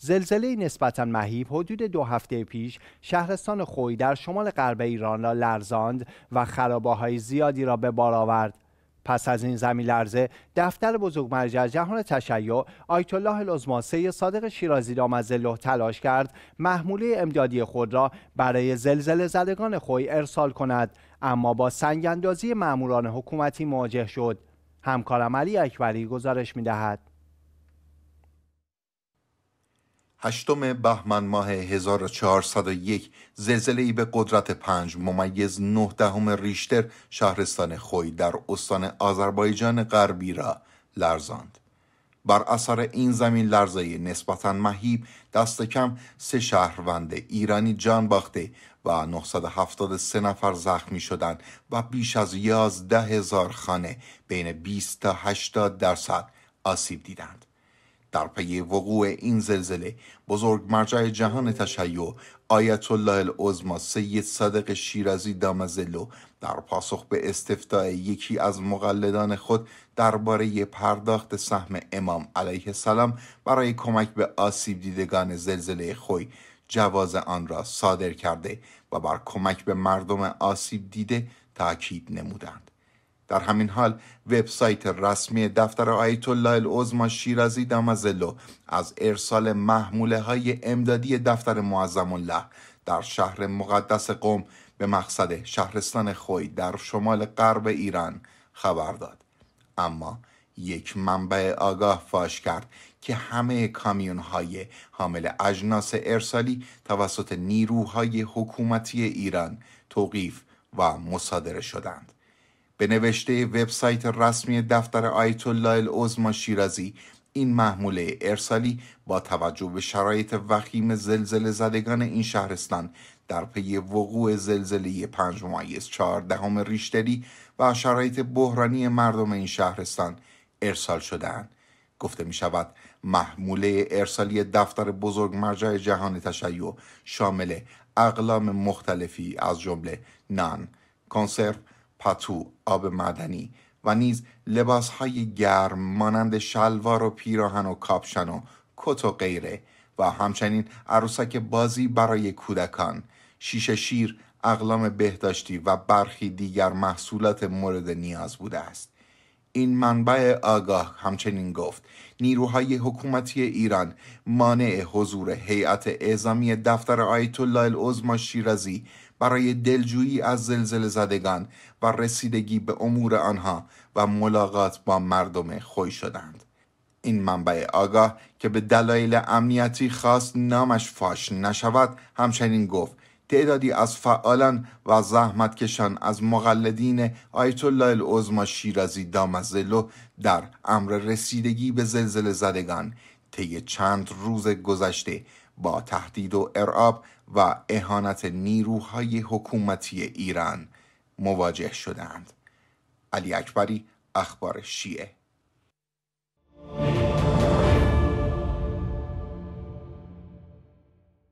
زلزله نسبتا مهیب حدود دو هفته پیش شهرستان خوی در شمال غرب ایران را لرزاند و های زیادی را به بار آورد. پس از این زمین لرزه دفتر بزرگ مرجع جهان تشیع آیت الله صادق شیرازی را الله تلاش کرد محموله امدادی خود را برای زلزله زدگان خوی ارسال کند اما با سنگ اندازی ماموران حکومتی مواجه شد همکارم علی اکبری گزارش دهد. هشتم بهمن ماه 1401 زلزله ای به قدرت 5 ممیز 9 دهم ریشتر شهرستان خوی در استان آذربایجان غربی را لرزاند. بر اثر این زمین لرزه نسبتا مهیب دست کم سه شهروند ایرانی جان باخته و 973 نفر زخمی شدند و بیش از 11 هزار خانه بین 20 تا 80 درصد آسیب دیدند. در پی وقوع این زلزله بزرگ مرجع جهان تشیع آیت الله العظما سید صدق شیرازی دامزلو در پاسخ به استفتاء یکی از مقلدان خود درباره پرداخت سهم امام علیه السلام برای کمک به آسیب دیدگان زلزله خوی جواز آن را صادر کرده و بر کمک به مردم آسیب دیده تاکید نمودند در همین حال وبسایت رسمی دفتر آیت الله العظما شیرازی دمزلو از ارسال محموله های امدادی دفتر معظم الله در شهر مقدس قوم به مقصد شهرستان خوی در شمال غرب ایران خبر داد اما یک منبع آگاه فاش کرد که همه کامیون های حامل اجناس ارسالی توسط نیروهای حکومتی ایران توقیف و مصادره شدند به نوشته وبسایت رسمی دفتر آیت الله العظما شیرازی این محموله ارسالی با توجه به شرایط وخیم زلزله زدگان این شهرستان در پی وقوع زلزله 5 ممیز چهاردهم ریشتری و شرایط بحرانی مردم این شهرستان ارسال شدهاند گفته می شود محموله ارسالی دفتر بزرگ مرجع جهان تشیع شامل اقلام مختلفی از جمله نان، کنسرو، پتو آب معدنی و نیز لباس های گرم مانند شلوار و پیراهن و کاپشن و کت و غیره و همچنین عروسک بازی برای کودکان شیشه شیر اقلام بهداشتی و برخی دیگر محصولات مورد نیاز بوده است این منبع آگاه همچنین گفت نیروهای حکومتی ایران مانع حضور هیئت اعزامی دفتر آیت الله العظما شیرازی برای دلجویی از زلزله زدگان و رسیدگی به امور آنها و ملاقات با مردم خوی شدند این منبع آگاه که به دلایل امنیتی خاص نامش فاش نشود همچنین گفت تعدادی از فعالان و زحمتکشان از مقلدین آیت الله العظما شیرازی دامزلو در امر رسیدگی به زلزله زدگان طی چند روز گذشته با تهدید و ارعاب و اهانت نیروهای حکومتی ایران مواجه شدند علی اکبری اخبار شیعه